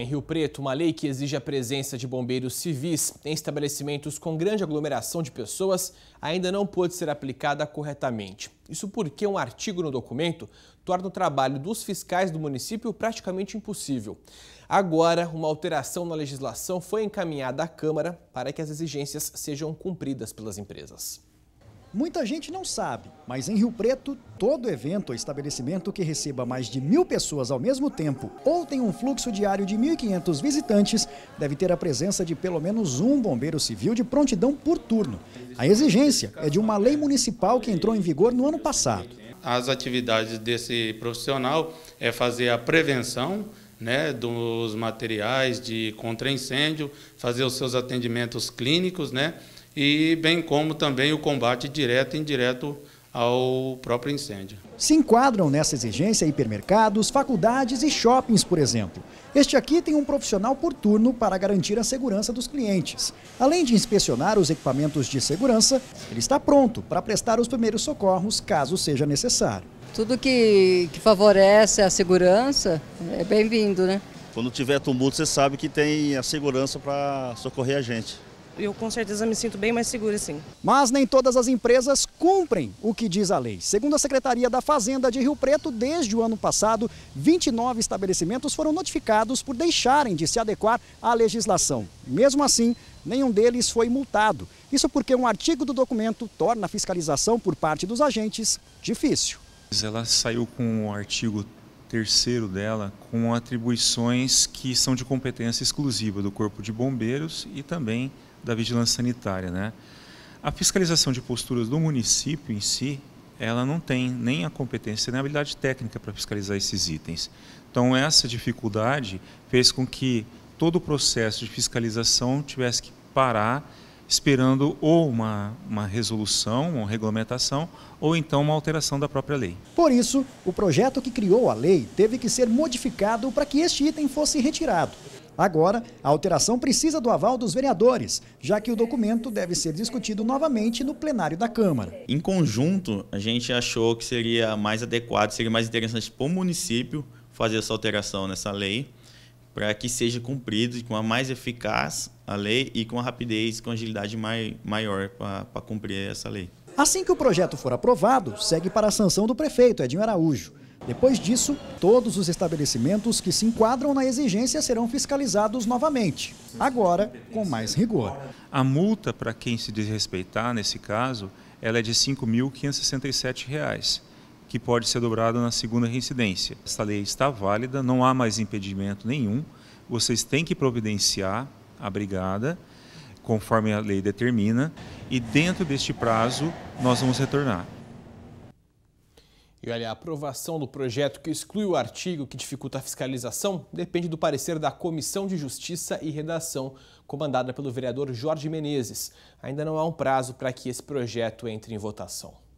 Em Rio Preto, uma lei que exige a presença de bombeiros civis em estabelecimentos com grande aglomeração de pessoas ainda não pôde ser aplicada corretamente. Isso porque um artigo no documento torna o trabalho dos fiscais do município praticamente impossível. Agora, uma alteração na legislação foi encaminhada à Câmara para que as exigências sejam cumpridas pelas empresas. Muita gente não sabe, mas em Rio Preto, todo evento ou estabelecimento que receba mais de mil pessoas ao mesmo tempo ou tem um fluxo diário de 1.500 visitantes deve ter a presença de pelo menos um bombeiro civil de prontidão por turno. A exigência é de uma lei municipal que entrou em vigor no ano passado. As atividades desse profissional é fazer a prevenção, né, dos materiais de contra-incêndio, fazer os seus atendimentos clínicos, né, e bem como também o combate direto e indireto ao próprio incêndio. Se enquadram nessa exigência hipermercados, faculdades e shoppings, por exemplo. Este aqui tem um profissional por turno para garantir a segurança dos clientes. Além de inspecionar os equipamentos de segurança, ele está pronto para prestar os primeiros socorros caso seja necessário. Tudo que, que favorece a segurança é bem-vindo, né? Quando tiver tumulto, você sabe que tem a segurança para socorrer a gente eu com certeza me sinto bem mais segura sim. Mas nem todas as empresas cumprem o que diz a lei. Segundo a Secretaria da Fazenda de Rio Preto, desde o ano passado, 29 estabelecimentos foram notificados por deixarem de se adequar à legislação. Mesmo assim, nenhum deles foi multado. Isso porque um artigo do documento torna a fiscalização por parte dos agentes difícil. Ela saiu com o artigo terceiro dela, com atribuições que são de competência exclusiva do Corpo de Bombeiros e também da Vigilância Sanitária. Né? A fiscalização de posturas do município em si, ela não tem nem a competência nem a habilidade técnica para fiscalizar esses itens. Então, essa dificuldade fez com que todo o processo de fiscalização tivesse que parar esperando ou uma, uma resolução, uma regulamentação, ou então uma alteração da própria lei. Por isso, o projeto que criou a lei teve que ser modificado para que este item fosse retirado. Agora, a alteração precisa do aval dos vereadores, já que o documento deve ser discutido novamente no plenário da Câmara. Em conjunto, a gente achou que seria mais adequado, seria mais interessante para o município fazer essa alteração nessa lei, para que seja cumprido com a mais eficaz a lei e com a rapidez, com a agilidade mai, maior para cumprir essa lei. Assim que o projeto for aprovado, segue para a sanção do prefeito, Edinho Araújo. Depois disso, todos os estabelecimentos que se enquadram na exigência serão fiscalizados novamente, agora com mais rigor. A multa para quem se desrespeitar, nesse caso, ela é de R$ 5.567 que pode ser dobrada na segunda reincidência. Esta lei está válida, não há mais impedimento nenhum. Vocês têm que providenciar a brigada, conforme a lei determina, e dentro deste prazo nós vamos retornar. E olha, a aprovação do projeto que exclui o artigo que dificulta a fiscalização depende do parecer da Comissão de Justiça e Redação, comandada pelo vereador Jorge Menezes. Ainda não há um prazo para que esse projeto entre em votação.